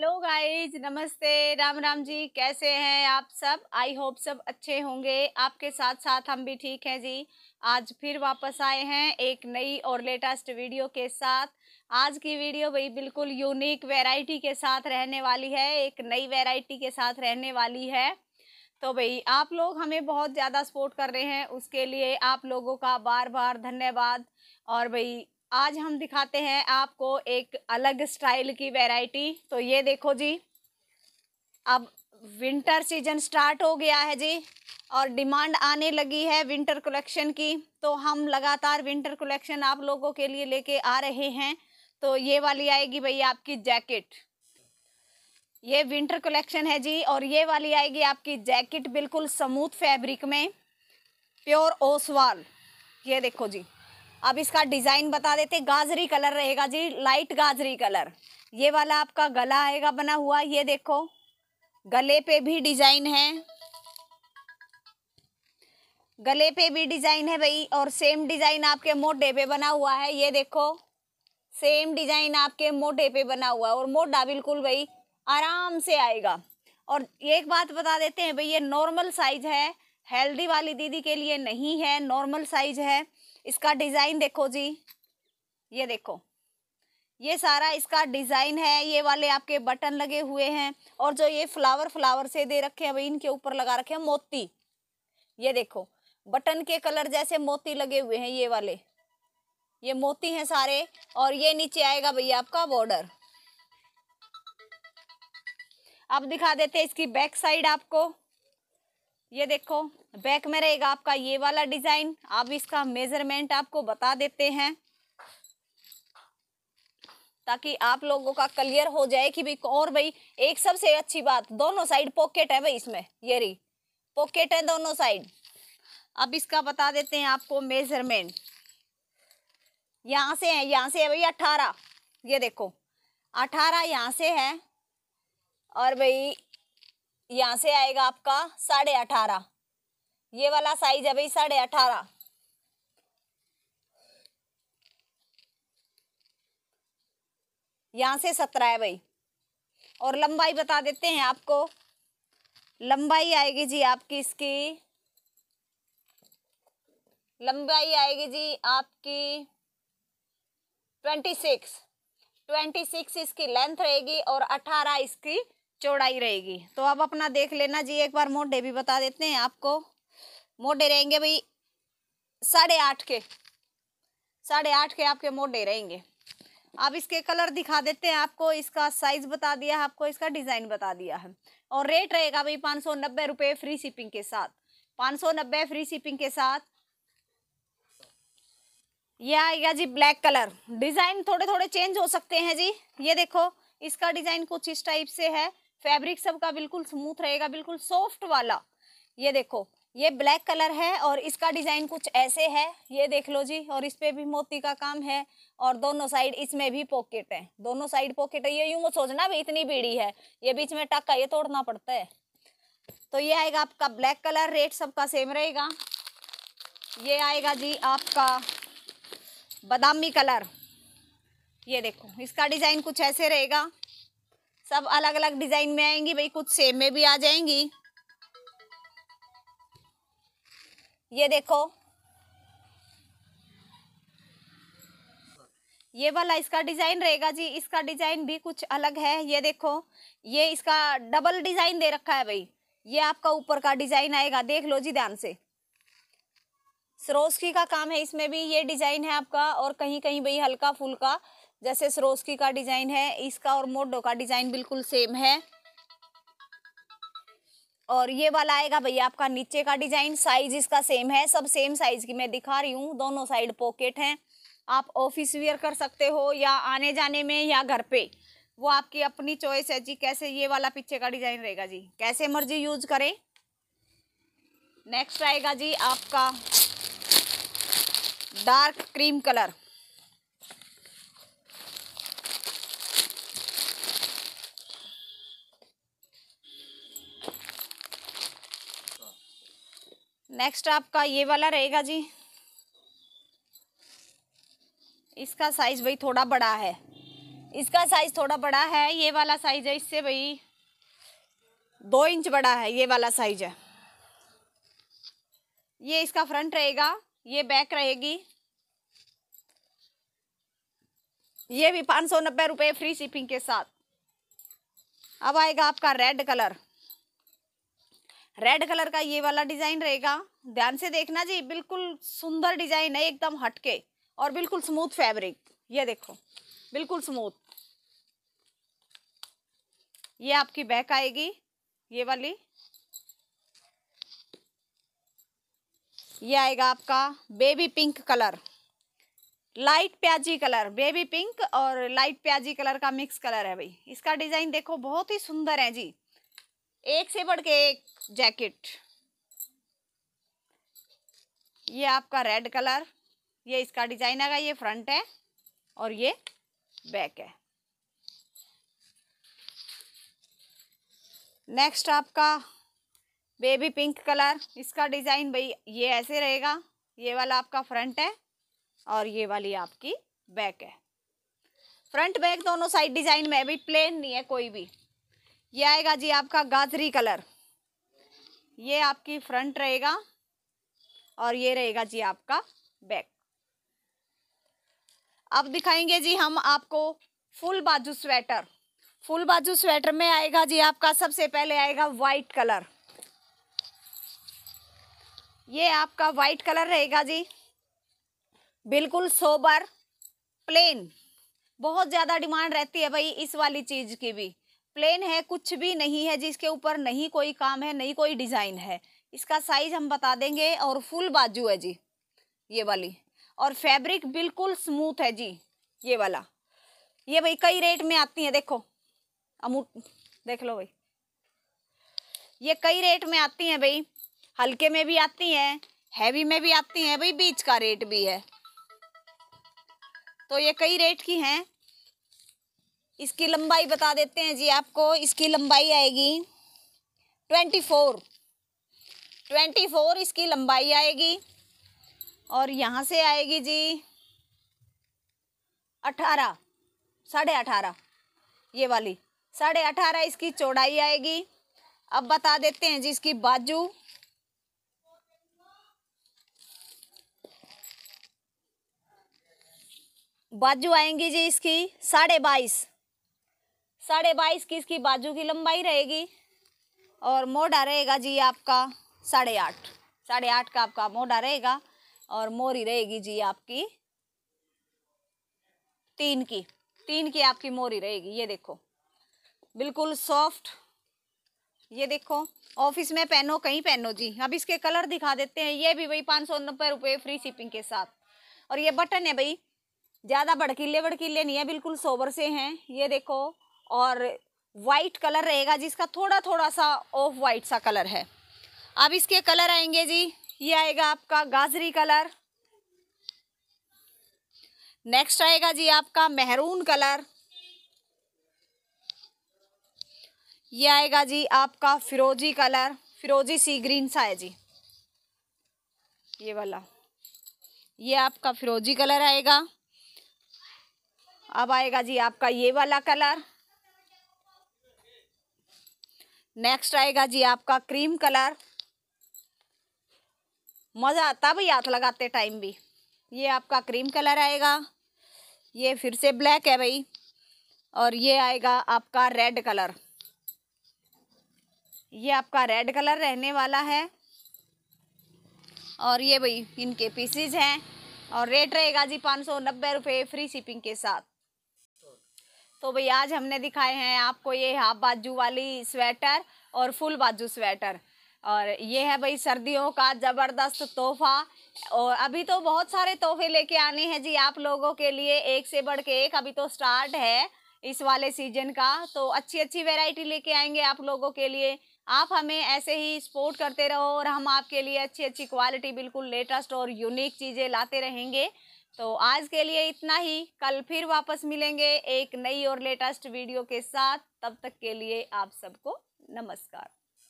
hello guys नमस्ते राम राम जी कैसे हैं आप सब आई होप सब अच्छे होंगे आपके साथ साथ हम भी ठीक हैं जी आज फिर वापस आए हैं एक नई और लेटेस्ट वीडियो के साथ आज की वीडियो भाई बिल्कुल यूनिक वैरायटी के साथ रहने वाली है एक नई वैरायटी के साथ रहने वाली है तो भाई आप लोग हमें बहुत ज़्यादा सपोर्ट कर रहे हैं उसके लिए आप लोगों का बार बार धन्यवाद और भाई आज हम दिखाते हैं आपको एक अलग स्टाइल की वैरायटी तो ये देखो जी अब विंटर सीजन स्टार्ट हो गया है जी और डिमांड आने लगी है विंटर कलेक्शन की तो हम लगातार विंटर कलेक्शन आप लोगों के लिए लेके आ रहे हैं तो ये वाली आएगी भैया आपकी जैकेट ये विंटर कलेक्शन है जी और ये वाली आएगी आपकी जैकेट बिल्कुल समूथ फैब्रिक में प्योर ओसवाल ये देखो जी अब इसका डिज़ाइन बता देते गाजरी कलर रहेगा जी लाइट गाजरी कलर ये वाला आपका गला आएगा बना हुआ ये देखो गले पे भी डिज़ाइन है गले पे भी डिज़ाइन है भाई और सेम डिज़ाइन आपके मोटे पे बना हुआ है ये देखो सेम डिज़ाइन आपके मोटे पे बना हुआ है और मोटा बिल्कुल भाई आराम से आएगा और एक बात बता देते हैं भाई ये नॉर्मल साइज़ है हेल्दी वाली दीदी के लिए नहीं है नॉर्मल साइज़ है इसका डिज़ाइन देखो जी ये देखो ये सारा इसका डिज़ाइन है ये वाले आपके बटन लगे हुए हैं और जो ये फ्लावर फ्लावर से दे रखे हैं भाई इनके ऊपर लगा रखे हैं मोती ये देखो बटन के कलर जैसे मोती लगे हुए हैं ये वाले ये मोती हैं सारे और ये नीचे आएगा भैया आपका बॉर्डर अब दिखा देते हैं इसकी बैक साइड आपको ये देखो बैक में रहेगा आपका ये वाला डिज़ाइन आप इसका मेजरमेंट आपको बता देते हैं ताकि आप लोगों का क्लियर हो जाए कि भाई और भाई एक सबसे अच्छी बात दोनों साइड पॉकेट है भाई इसमें ये रही पॉकेट है दोनों साइड अब इसका बता देते हैं आपको मेजरमेंट यहाँ से है यहाँ से है भाई अठारह ये देखो अठारह यहाँ से है और भाई यहाँ से आएगा आपका साढ़े अठारह ये वाला साइज है भाई साढ़े अठारह यहाँ से सत्रह है भाई और लंबाई बता देते हैं आपको लंबाई आएगी जी आपकी इसकी लंबाई आएगी जी आपकी ट्वेंटी सिक्स ट्वेंटी सिक्स इसकी लेंथ रहेगी और अठारह इसकी चौड़ाई रहेगी तो अब अपना देख लेना जी एक बार मोटे भी बता देते हैं आपको मोटे रहेंगे भाई साढ़े आठ के साढ़े आठ के आपके मोटे रहेंगे आप इसके कलर दिखा देते हैं आपको इसका साइज बता दिया है आपको इसका डिज़ाइन बता दिया है और रेट रहेगा भाई पाँच सौ नब्बे रुपये फ्री शिपिंग के साथ पाँच सौ नब्बे फ्री शिपिंग के साथ यह आएगा जी ब्लैक कलर डिज़ाइन थोड़े थोड़े चेंज हो सकते हैं जी ये देखो इसका डिज़ाइन कुछ इस टाइप से है फैब्रिक सबका बिल्कुल स्मूथ रहेगा बिल्कुल सॉफ्ट वाला ये देखो ये ब्लैक कलर है और इसका डिज़ाइन कुछ ऐसे है ये देख लो जी और इस पर भी मोती का काम है और दोनों साइड इसमें भी पॉकेट है दोनों साइड पॉकेट है ये यूँ मत सोचना भी इतनी बीड़ी है ये बीच में टक्का ये तोड़ना पड़ता है तो ये आएगा आपका ब्लैक कलर रेट सबका सेम रहेगा ये आएगा जी आपका बादामी कलर ये देखो इसका डिज़ाइन कुछ ऐसे रहेगा सब अलग अलग डिजाइन में आएंगी भाई कुछ सेम में भी आ जाएंगी ये देखो ये वाला इसका डिजाइन रहेगा जी इसका डिजाइन भी कुछ अलग है ये देखो ये इसका डबल डिजाइन दे रखा है भाई ये आपका ऊपर का डिजाइन आएगा देख लो जी ध्यान से सरोस्की का काम है इसमें भी ये डिजाइन है आपका और कहीं कहीं भाई हल्का फुल्का जैसे सरोस्की का डिज़ाइन है इसका और मोडो का डिज़ाइन बिल्कुल सेम है और ये वाला आएगा भैया आपका नीचे का डिज़ाइन साइज इसका सेम है सब सेम साइज़ की मैं दिखा रही हूँ दोनों साइड पॉकेट हैं आप ऑफिस वियर कर सकते हो या आने जाने में या घर पे वो आपकी अपनी चॉइस है जी कैसे ये वाला पीछे का डिज़ाइन रहेगा जी कैसे मर्जी यूज करें नेक्स्ट आएगा जी आपका डार्क क्रीम कलर नेक्स्ट आपका ये वाला रहेगा जी इसका साइज़ भाई थोड़ा बड़ा है इसका साइज़ थोड़ा बड़ा है ये वाला साइज़ है इससे भाई दो इंच बड़ा है ये वाला साइज़ है ये इसका फ्रंट रहेगा ये बैक रहेगी ये भी पाँच सौ नब्बे रुपये फ्री शिपिंग के साथ अब आएगा आपका रेड कलर रेड कलर का ये वाला डिजाइन रहेगा ध्यान से देखना जी बिल्कुल सुंदर डिजाइन है एकदम हटके और बिल्कुल स्मूथ फैब्रिक ये देखो बिल्कुल स्मूथ ये आपकी बैक आएगी ये वाली ये आएगा आपका बेबी पिंक कलर लाइट प्याजी कलर बेबी पिंक और लाइट प्याजी कलर का मिक्स कलर है भाई इसका डिज़ाइन देखो बहुत ही सुंदर है जी एक से बढ़ के एक जैकेट ये आपका रेड कलर ये इसका डिजाइन आएगा ये फ्रंट है और ये बैक है नेक्स्ट आपका बेबी पिंक कलर इसका डिज़ाइन भाई ये ऐसे रहेगा ये वाला आपका फ्रंट है और ये वाली आपकी बैक है फ्रंट बैक दोनों साइड डिज़ाइन में अभी प्लेन नहीं है कोई भी ये आएगा जी आपका गाजरी कलर ये आपकी फ्रंट रहेगा और ये रहेगा जी आपका बैक अब दिखाएंगे जी हम आपको फुल बाजू स्वेटर फुल बाजू स्वेटर में आएगा जी आपका सबसे पहले आएगा वाइट कलर ये आपका वाइट कलर रहेगा जी बिल्कुल सोबर प्लेन बहुत ज़्यादा डिमांड रहती है भाई इस वाली चीज़ की भी प्लेन है कुछ भी नहीं है जिसके ऊपर नहीं कोई काम है नहीं कोई डिज़ाइन है इसका साइज हम बता देंगे और फुल बाजू है जी ये वाली और फैब्रिक बिल्कुल स्मूथ है जी ये वाला ये भाई कई रेट में आती है देखो अमू देख लो भाई ये कई रेट में आती हैं भाई हल्के में भी आती हैं हैवी में भी आती हैं भाई बीच का रेट भी है तो ये कई रेट की हैं इसकी लंबाई बता देते हैं जी आपको इसकी लंबाई आएगी ट्वेंटी फोर ट्वेंटी फोर इसकी लंबाई आएगी और यहाँ से आएगी जी अठारह साढ़े अठारह ये वाली साढ़े अठारह इसकी चौड़ाई आएगी अब बता देते हैं जी इसकी बाजू बाजू आएंगी जी इसकी साढ़े बाईस साढ़े बाईस की इसकी बाजू की लंबाई रहेगी और मोडा रहेगा जी आपका साढ़े आठ साढ़े आठ का आपका मोडा रहेगा और मोरी रहेगी जी आपकी तीन की तीन की आपकी मोरी रहेगी ये देखो बिल्कुल सॉफ्ट ये देखो ऑफिस में पहनो कहीं पहनो जी अब इसके कलर दिखा देते हैं ये भी भाई पाँच सौ नब्बे रुपये फ्री शिपिंग के साथ और ये बटन है भाई ज़्यादा भड़कीले भड़कीले नहीं है बिल्कुल सोबर से हैं ये देखो और वाइट कलर रहेगा जिसका थोड़ा थोड़ा सा ऑफ वाइट सा कलर है अब इसके कलर आएंगे जी ये आएगा आपका गाजरी कलर नेक्स्ट आएगा जी आपका मेहरून कलर ये आएगा जी आपका फिरोजी कलर फिरोजी सी ग्रीन सा है जी ये वाला ये आपका फिरोजी कलर आएगा अब आएगा जी आपका ये वाला कलर नेक्स्ट आएगा जी आपका क्रीम कलर मज़ा आता भाई हाथ लगाते टाइम भी ये आपका क्रीम कलर आएगा ये फिर से ब्लैक है भाई और ये आएगा आपका रेड कलर ये आपका रेड कलर रहने वाला है और ये भाई इनके पीसीज हैं और रेट रहेगा जी पाँच सौ नब्बे रुपये फ्री शिपिंग के साथ तो भाई आज हमने दिखाए हैं आपको ये हाफ बाजू वाली स्वेटर और फुल बाजू स्वेटर और ये है भाई सर्दियों का ज़बरदस्त तोहफा और अभी तो बहुत सारे तोहफे लेके आने हैं जी आप लोगों के लिए एक से बढ़ के एक अभी तो स्टार्ट है इस वाले सीजन का तो अच्छी अच्छी वेराइटी लेके आएंगे आप लोगों के लिए आप हमें ऐसे ही सपोर्ट करते रहो और हम आपके लिए अच्छी अच्छी क्वालिटी बिल्कुल लेटेस्ट और यूनिक चीज़ें लाते रहेंगे तो आज के लिए इतना ही कल फिर वापस मिलेंगे एक नई और लेटेस्ट वीडियो के साथ तब तक के लिए आप सबको नमस्कार